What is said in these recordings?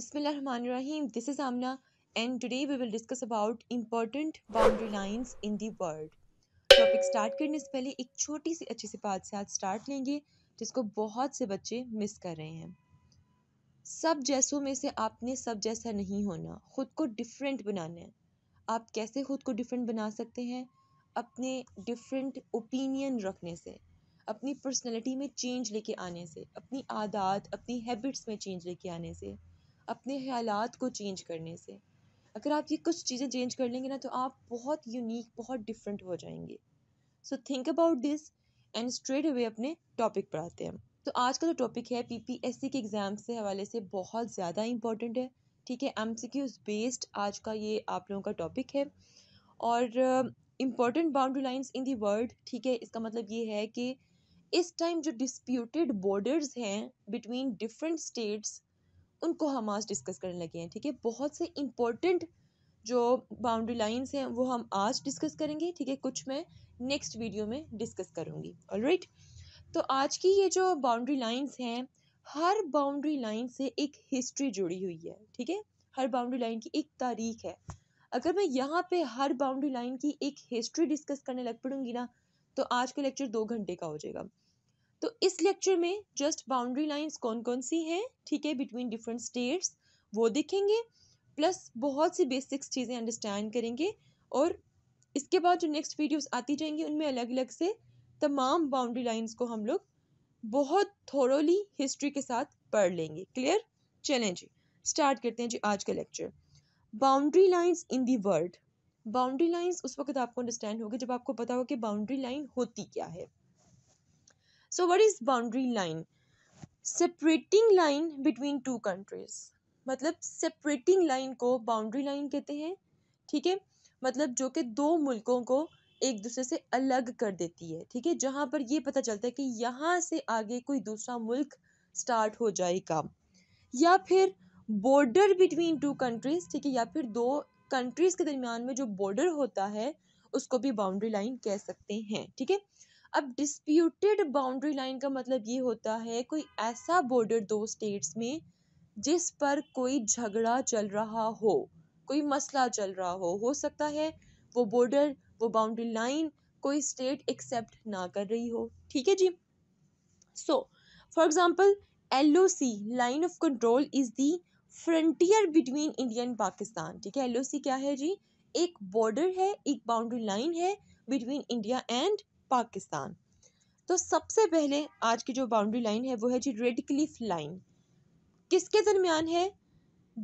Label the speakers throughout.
Speaker 1: Bismillahirrahmanirrahim. This is Amna and today we will discuss about important boundary lines in the world topic start करने से पहले एक छोटी सी अच्छी सी बात से आज स्टार्ट लेंगे जिसको बहुत से बच्चे मिस कर रहे हैं सब जैसों में से आपने सब जैसा नहीं होना ख़ुद को डिफरेंट बनाना है आप कैसे ख़ुद को डिफरेंट बना सकते हैं अपने डिफरेंट ओपिनियन रखने से अपनी पर्सनैलिटी में चेंज लेके आने से अपनी आदत अपनी हैबिट्स में चेंज लेके आने से अपने ख्याल को चेंज करने से अगर आप ये कुछ चीज़ें चेंज कर लेंगे ना तो आप बहुत यूनिक बहुत डिफरेंट हो जाएंगे so think about this and straight away अपने टॉपिक पर आते हैं तो आज का जो टॉपिक है पीपीएससी के एग्ज़ाम से हवाले से बहुत ज़्यादा इंपॉर्टेंट है ठीक है एम बेस्ड आज का ये आप लोगों का टॉपिक है और important boundary lines in the world ठीक है इसका मतलब ये है कि इस टाइम जो डिस्प्यूटेड बॉर्डर्स हैं बिटवीन डिफरेंट स्टेट्स उनको हम आज डिस्कस करने लगे हैं ठीक है बहुत से इम्पोर्टेंट जो बाउंड्री लाइंस हैं वो हम आज डिस्कस करेंगे ठीक है कुछ मैं नेक्स्ट वीडियो में डिस्कस करूँगी right? तो आज की ये जो बाउंड्री लाइंस हैं हर बाउंड्री लाइन से एक हिस्ट्री जुड़ी हुई है ठीक है हर बाउंड्री लाइन की एक तारीख है अगर मैं यहाँ पे हर बाउंड्री लाइन की एक हिस्ट्री डिस्कस करने लग पड़ूंगी ना तो आज का लेक्चर दो घंटे का हो जाएगा तो इस लेक्चर में जस्ट बाउंड्री लाइंस कौन कौन सी हैं ठीक है बिटवीन डिफरेंट स्टेट्स वो देखेंगे प्लस बहुत सी बेसिक्स चीज़ें अंडरस्टैंड करेंगे और इसके बाद जो नेक्स्ट वीडियोस आती जाएंगी उनमें अलग अलग से तमाम बाउंड्री लाइंस को हम लोग बहुत थोरोली हिस्ट्री के साथ पढ़ लेंगे क्लियर चलें जी स्टार्ट करते हैं जी आज का lecture boundary lines in the world boundary lines उस वक्त आपको अंडरस्टैंड होगी जब आपको पता हो कि बाउंड्री लाइन होती क्या है so what is boundary line separating line between two countries मतलब सेपरेटिंग लाइन को बाउंड्री लाइन कहते हैं ठीक है मतलब जो कि दो मुल्कों को एक दूसरे से अलग कर देती है ठीक है जहाँ पर ये पता चलता है कि यहाँ से आगे कोई दूसरा मुल्क स्टार्ट हो जाएगा या फिर बॉर्डर बिटवीन टू कंट्रीज़ ठीक है या फिर दो कंट्रीज़ के दरमियान में जो बॉर्डर होता है उसको भी बाउंड्री लाइन कह सकते हैं ठीक है अब डिस्प्यूटेड बाउंड्री लाइन का मतलब ये होता है कोई ऐसा बॉर्डर दो स्टेट्स में जिस पर कोई झगड़ा चल रहा हो कोई मसला चल रहा हो हो सकता है वो बॉर्डर वो बाउंड्री लाइन कोई स्टेट एक्सेप्ट ना कर रही हो ठीक है जी so for example L O C line of control is the frontier between India and Pakistan ठीक है एल ओ सी क्या है जी एक बॉर्डर है एक बाउंड्री लाइन है बिटवीन इंडिया एंड पाकिस्तान तो सबसे पहले आज की जो बाउंड्री लाइन है वो है जी रेड क्लिफ लाइन किसके दरमियान है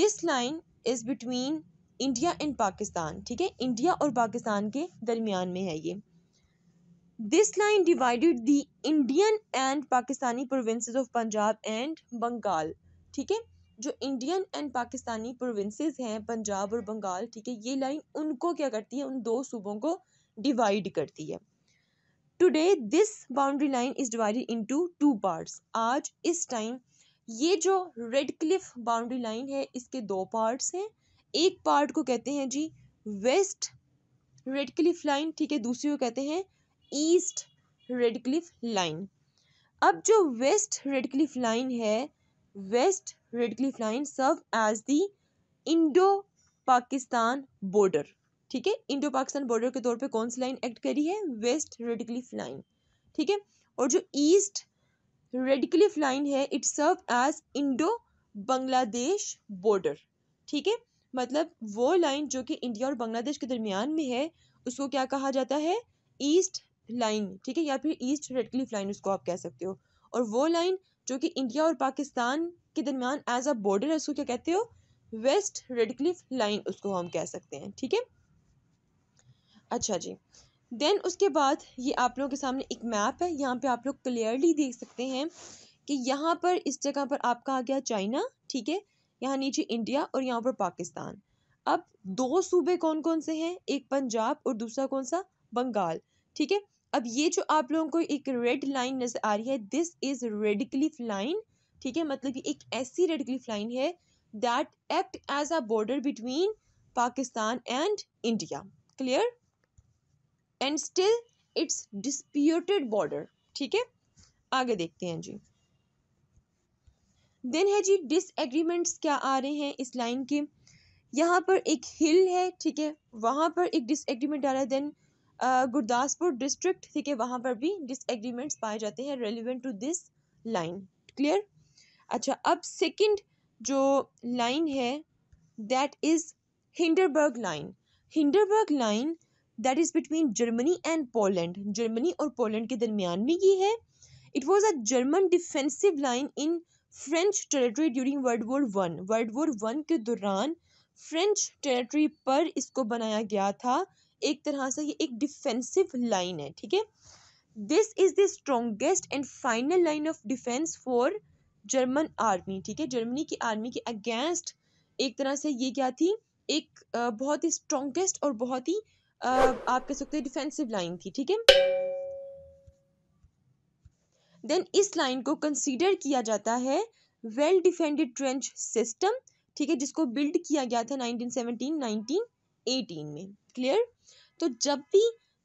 Speaker 1: this line is between India and Pakistan ठीक है इंडिया और पाकिस्तान के दरमियान में है ये this line divided the Indian and Pakistani provinces of Punjab and Bengal ठीक है जो इंडियन एंड पाकिस्तानी प्रोविंसेस हैं पंजाब और बंगाल ठीक है ये लाइन उनको क्या करती है उन दो सूबों को डिवाइड करती है today this boundary line is divided into two parts आज इस टाइम ये जो रेड क्लिफ बाउंड्री लाइन है इसके दो पार्ट्स हैं एक पार्ट को कहते हैं जी वेस्ट रेड क्लिफ लाइन ठीक है दूसरी को कहते हैं ईस्ट रेड क्लिफ लाइन अब जो वेस्ट रेड क्लिफ लाइन है west Radcliffe line serve as the Indo Pakistan border ठीक है इंडो पाकिस्तान बॉर्डर के तौर पे कौन सी लाइन एक्ट करी है वेस्ट रेडिक्लिफ लाइन ठीक है और जो ईस्ट रेडिक्लिफ लाइन है it serve as Indo Bangladesh border ठीक है मतलब वो लाइन जो कि इंडिया और बांग्लादेश के दरमियान में है उसको क्या कहा जाता है ईस्ट लाइन ठीक है या फिर ईस्ट रेडक्लिफ लाइन उसको आप कह सकते हो और वो लाइन जो कि इंडिया और पाकिस्तान के दरमियान एज अ बॉर्डर है उसको क्या कहते हो वेस्ट रेडक्लिफ लाइन उसको हम कह सकते हैं ठीक है अच्छा जी देन उसके बाद ये आप लोगों के सामने एक मैप है यहाँ पे आप लोग क्लियरली देख सकते हैं कि यहाँ पर इस जगह पर आपका आ गया चाइना ठीक है यहाँ नीचे इंडिया और यहाँ पर पाकिस्तान अब दो सूबे कौन कौन से हैं एक पंजाब और दूसरा कौन सा बंगाल ठीक है अब ये जो आप लोगों को एक रेड लाइन नज़र आ रही है this is Radcliffe line ठीक है मतलब ये एक ऐसी रेड क्लिफ लाइन है that act as a border between Pakistan and India clear and still it's disputed border ठीक है आगे देखते हैं जी देन है जी डिसएग्रीमेंट्स क्या आ रहे हैं इस लाइन के यहाँ पर एक हिल है ठीक है वहाँ पर एक डिसएग्रीमेंट आ रहा है देन गुरदासपुर डिस्ट्रिक्ट ठीक है वहाँ पर भी डिसएग्रीमेंट्स पाए जाते हैं relevant to this line clear अच्छा अब सेकंड जो लाइन है that is Hindenburg line Hindenburg line that is between Germany and Poland Germany और पोलैंड के दरमियान में ये है it was a German defensive line in French territory during World War one World War one के दौरान French territory पर इसको बनाया गया था एक तरह से ये एक डिफेंसिव लाइन है ठीक है this is the strongest and final line of defence for German army ठीक है जर्मनी की आर्मी के अगेंस्ट एक तरह से ये क्या थी एक बहुत ही स्ट्रोंगेस्ट और बहुत ही आप कह सकते हैं डिफेंसिव लाइन थी ठीक है देन इस लाइन को कंसीडर किया जाता है वेल डिफेंडेड ट्रेंच सिस्टम ठीक है जिसको बिल्ड किया गया था 1917 1918 में क्लियर तो जब भी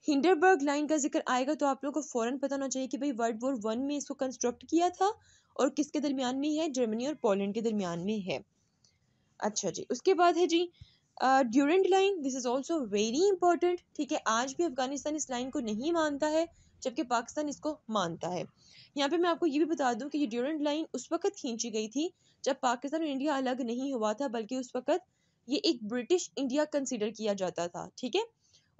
Speaker 1: हिंडरबर्ग लाइन का जिक्र आएगा तो आप लोगों को फ़ौरन पता होना चाहिए कि भाई वर्ल्ड वॉर वन में इसको कंस्ट्रक्ट किया था और किसके दरमियान में है जर्मनी और पोलैंड के दरमियान में है अच्छा जी उसके बाद है जी Durand line this is also very important ठीक है आज भी अफगानिस्तान इस लाइन को नहीं मानता है जबकि पाकिस्तान इसको मानता है यहाँ पे मैं आपको ये भी बता दूं कि ये ड्यूरेंट लाइन उस वक्त खींची गई थी जब पाकिस्तान और इंडिया अलग नहीं हुआ था बल्कि उस वक्त ये एक ब्रिटिश इंडिया कंसिडर किया जाता था ठीक है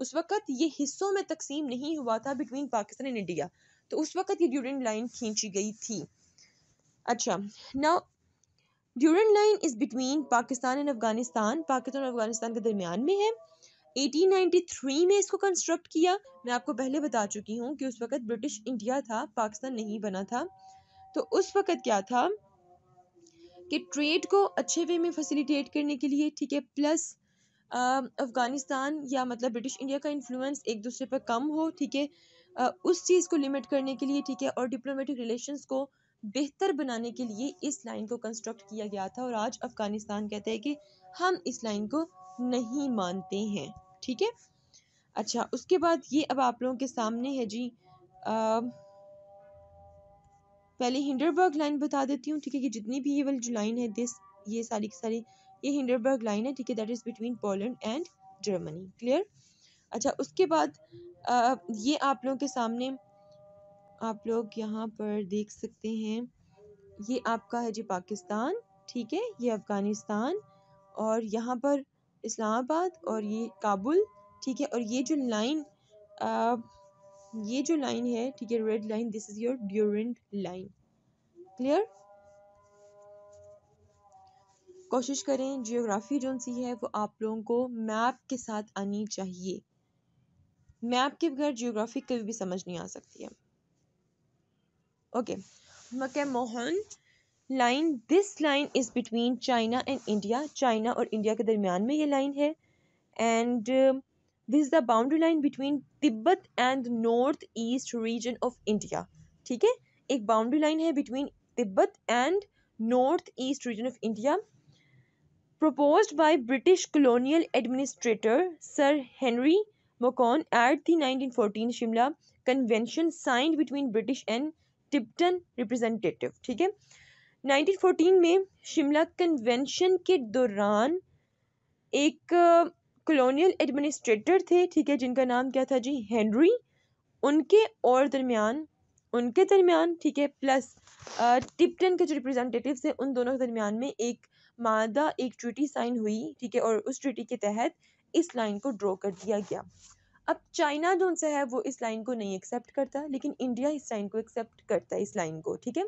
Speaker 1: उस वक्त ये हिस्सों में तकसीम नहीं हुआ था बिटवीन पाकिस्तान एंड इंडिया तो उस वक्त ये ड्यूरेंट लाइन खींची गई थी अच्छा now Durand line is between Pakistan and Afghanistan Pakistan और अफगानिस्तान के दरमियान में है 1893 में इसको कंस्ट्रक्ट किया मैं आपको पहले बता चुकी हूँ कि उस वक़्त ब्रिटिश इंडिया था पाकिस्तान नहीं बना था तो उस वक़्त क्या था कि ट्रेड को अच्छे वे में फैसिलिटेट करने के लिए ठीक है प्लस अफ़गानिस्तान या मतलब ब्रिटिश इंडिया का इन्फ्लुएंस एक दूसरे पर कम हो ठीक है उस चीज़ को लिमिट करने के लिए ठीक है और डिप्लोमेटिक रिलेशंस को बेहतर बनाने के लिए इस लाइन को कंस्ट्रक्ट किया गया था और आज अफ़गानिस्तान कहते हैं कि हम इस लाइन को नहीं मानते हैं ठीक है अच्छा उसके बाद ये अब आप लोगों के सामने है जी आ, पहले हिंडरबर्ग लाइन बता देती हूँ ठीक है कि जितनी भी ये वाली जो लाइन है दिस ये सारी की सारी ये हिंडरबर्ग लाइन है ठीक है that is between Poland and Germany clear अच्छा उसके बाद आ, ये आप लोगों के सामने आप लोग यहाँ पर देख सकते हैं ये आपका है जी पाकिस्तान ठीक है ये अफ़गानिस्तान और यहाँ पर इस्लामाबाद और ये काबुल ठीक है और ये जो लाइन ये जो लाइन है ठीक है red line this is your Durand line clear कोशिश करें जियोग्राफी जो सी है वो आप लोगों को मैप के साथ आनी चाहिए मैप के बगैर जियोग्राफी कभी भी समझ नहीं आ सकती है ओके okay मोहन line this line is between China and India China और इंडिया के दरमियान में ये लाइन है and this the boundary line between Tibet and north east region of India ठीक है एक बाउंड्री लाइन है between Tibet and north east region of India by British colonial administrator Sir Henry Henry at the nineteen fourteen Shimla convention signed between British and Tibetan representative ठीक है 1914 में Shimla convention के दौरान एक कॉलोनियल uh, एडमिनिस्ट्रेटर थे ठीक है जिनका नाम क्या था जी हेनरी उनके और दरमियान उनके दरमियान ठीक है प्लस uh, टिप्टन के जो रिप्रेजेंटेटिव थे उन दोनों के दरमियान में एक मादा एक ट्रिटी साइन हुई ठीक है और उस ट्रिटी के तहत इस लाइन को ड्रॉ कर दिया गया अब चाइना जो उनसे है वो इस लाइन को नहीं एक्सेप्ट करता लेकिन इंडिया इस लाइन को एक्सेप्ट करता है इस लाइन को ठीक है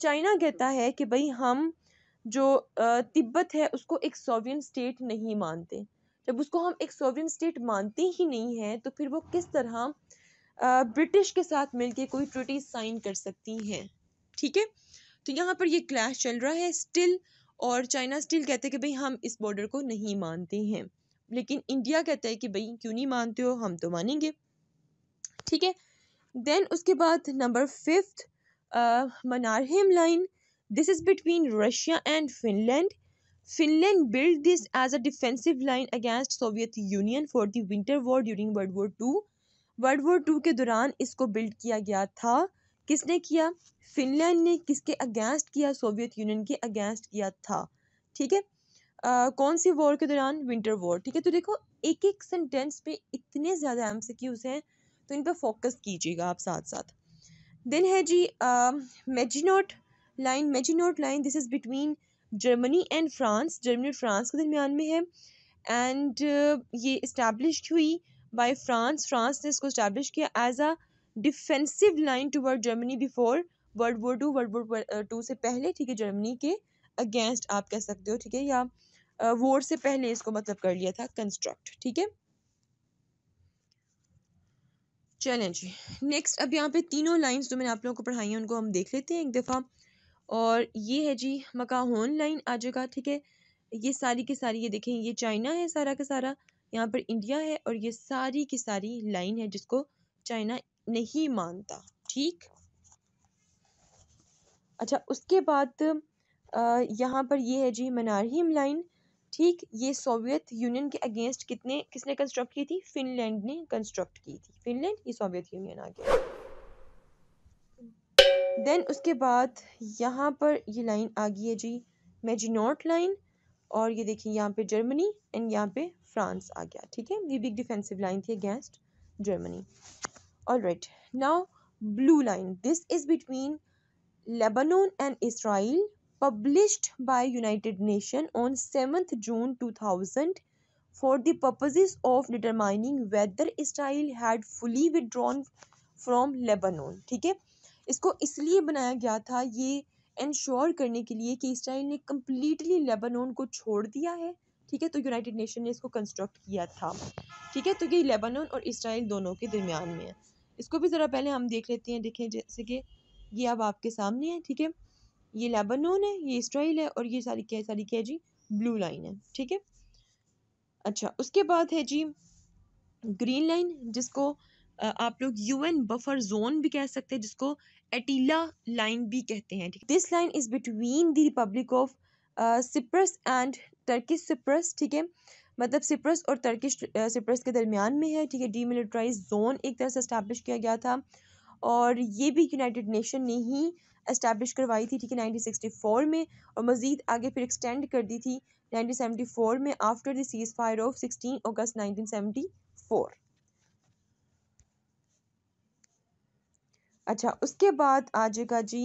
Speaker 1: चाइना कहता है कि भाई हम जो तिब्बत है उसको एक सोवियन स्टेट नहीं मानते जब उसको हम एक सोवियन स्टेट मानते ही नहीं हैं तो फिर वो किस तरह ब्रिटिश के साथ मिलके कोई ट्रिटी साइन कर सकती हैं ठीक है तो यहाँ पर ये क्लैश चल रहा है स्टिल और चाइना स्टिल कहते हैं कि भाई हम इस बॉर्डर को नहीं मानते हैं लेकिन इंडिया कहता है कि भाई क्यों नहीं मानते हो हम तो मानेंगे ठीक है देन उसके बाद number fifth Mannerheim line this is between Russia and Finland Finland build this as a defensive line against Soviet Union for the winter war during World War two World War two के दौरान इसको build किया गया था किसने किया Finland ने किसके अगेंस्ट किया सोवियत यूनियन के अगेंस्ट किया था ठीक है कौन सी वॉर के दौरान विंटर वॉर ठीक है तो देखो एक एक सेंटेंस पे इतने ज़्यादा एम हैं तो इन पर फोकस कीजिएगा आप साथ साथ देन है जी Maginot line Maginot line this is between Germany and France Germany और फ्रांस के दरमियान में है एंड uh, ये इस्टेब्लिश हुई बाई फ्रांस फ्रांस ने इसको इस्टेब्लिश किया as a defensive line toward Germany before World War two World War two से पहले ठीक है जर्मनी के अगेंस्ट आप कह सकते हो ठीक है या वोट से पहले इसको मतलब कर लिया था कंस्ट्रक्ट ठीक है चलें जी नेक्स्ट अब यहाँ पे तीनों लाइंस जो मैंने आप लोगों को पढ़ाई हैं उनको हम देख लेते हैं एक दफ़ा और ये है जी मकाहोन लाइन आ जाएगा ठीक है ये सारी की सारी ये देखें ये चाइना है सारा का सारा यहाँ पर इंडिया है और ये सारी की सारी लाइन है जिसको चाइना नहीं मानता ठीक अच्छा उसके बाद यहाँ पर ये है जी मनारहीम लाइन ठीक ये सोवियत यूनियन के अगेंस्ट कितने किसने कंस्ट्रक्ट की थी फिनलैंड ने कंस्ट्रक्ट की थी फिनलैंड ये सोवियत यूनियन आ गया देन उसके बाद यहाँ पर ये लाइन आ गई है जी मेजिनॉट लाइन और ये देखिए यहाँ पे जर्मनी एंड यहाँ पे फ्रांस आ गया ठीक है ये बिग डिफेंसिव लाइन थी against Germany all right now blue line this is between Lebanon and Israel published by United nation on 7th June 2000 for the purposes of determining whether Israel had fully withdrawn from Lebanon ठीक है इसको इसलिए बनाया गया था ये ensure करने के लिए कि इसराइल ने कम्प्लीटली लेबनान को छोड़ दिया है ठीक है तो यूनाइटेड नेशन ने इसको कंस्ट्रक्ट किया था ठीक है तो ये लेबनान और इसराइल दोनों के दरमियान में है इसको भी ज़रा पहले हम देख लेते हैं देखें जैसे कि ये अब आपके सामने है ठीक है ये लेबनोन है ये इसराइल है और ये सारी क्या सारी क्या जी ब्लू लाइन है ठीक है अच्छा उसके बाद है जी ग्रीन लाइन जिसको आप लोग यूएन बफर जोन भी कह सकते हैं जिसको एटीला लाइन भी कहते हैं ठीक this line is between the Republic of Cyprus and Turkish Cyprus ठीक है मतलब सिप्रस और टर्किश सिप्रस के दरमियान में है ठीक है डीमिलिट्राइज जोन एक तरह से इस्टेब्लिश किया गया था और ये भी यूनाइटेड नेशन ने ही इस्टेब्लिश करवाई थी ठीक है नाइनटीन सिक्सटी फोर में और मज़ीद आगे फिर एक्सटेंड कर दी थी नाइनटीन सेवेंटी फोर में after the ceasefire of sixteen August nineteen seventy four अच्छा उसके बाद आ जाएगा जी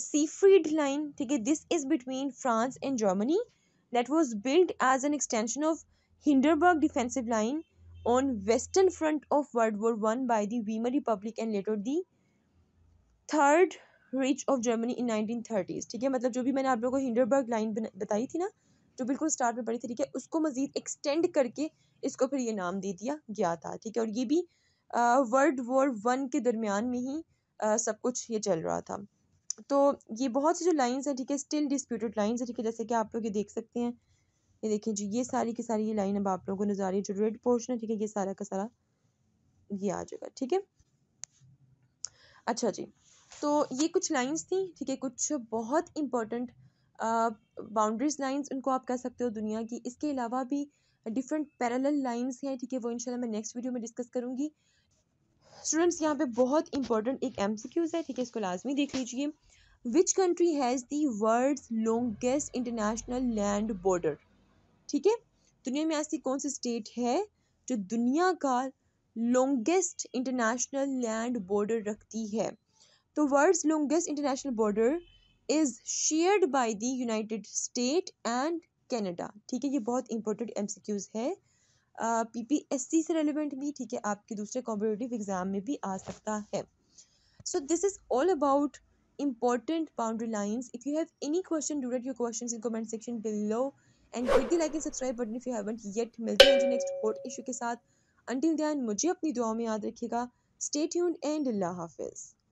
Speaker 1: सीफ्रीड लाइन ठीक है this is between France and Germany that was build as an extension of Hindenburg defensive line on western front of World War one by the Weimar Republic and later the Third Reich of Germany in nineteen thirties ठीक है मतलब जो भी मैंने आप लोगों को Hindenburg line बताई थी ना जो बिल्कुल स्टार्ट में पड़ी थी ठीक है उसको मज़ीद एक्सटेंड करके इसको फिर ये नाम दे दिया गया था ठीक है और ये भी वर्ल्ड वॉर वन के दरमियान में ही आ, सब कुछ ये चल रहा था तो ये बहुत सी जो लाइन्स हैं ठीक है स्टिल डिस्प्यूटेड लाइन्स है ठीक है जैसे कि आप लोग ये देख सकते हैं ये देखें जी ये सारी की सारी ये लाइन अब आप लोगों को नजर आ रही है जो रेड पोर्शन है ठीक है ये सारा का सारा ये आ जाएगा ठीक है अच्छा जी तो ये कुछ लाइंस थी ठीक है कुछ बहुत इम्पोर्टेंट बाउंड्रीज लाइंस उनको आप कह सकते हो दुनिया की इसके अलावा भी डिफरेंट पैरल लाइंस हैं ठीक है वो इंशाल्लाह मैं नेक्स्ट वीडियो में डिस्कस करूँगी स्टूडेंट्स यहाँ पे बहुत इंपॉर्टेंट एक एम है ठीक है इसको लाजमी देख लीजिए which country has the world's longest international land border ठीक है दुनिया में ऐसी कौन सी स्टेट है जो दुनिया का लॉन्गेस्ट इंटरनेशनल लैंड बॉर्डर रखती है तो world longest international border is shared by the United State and Canada ठीक है ये बहुत इंपॉर्टेंट एम सी क्यूज है पी पी एस सी से रेलिवेंट भी ठीक है आपके दूसरे कॉम्पिटेटिव एग्जाम में भी आ सकता है so this is all about important boundary line if you have any question do write your question in comment section below and hit the like and subscribe button if you haven't yet मिलते हैं next court issue के साथ until ध्यान मुझे अपनी दुआ में याद रखेगा स्टेट यून एंड हाफिज़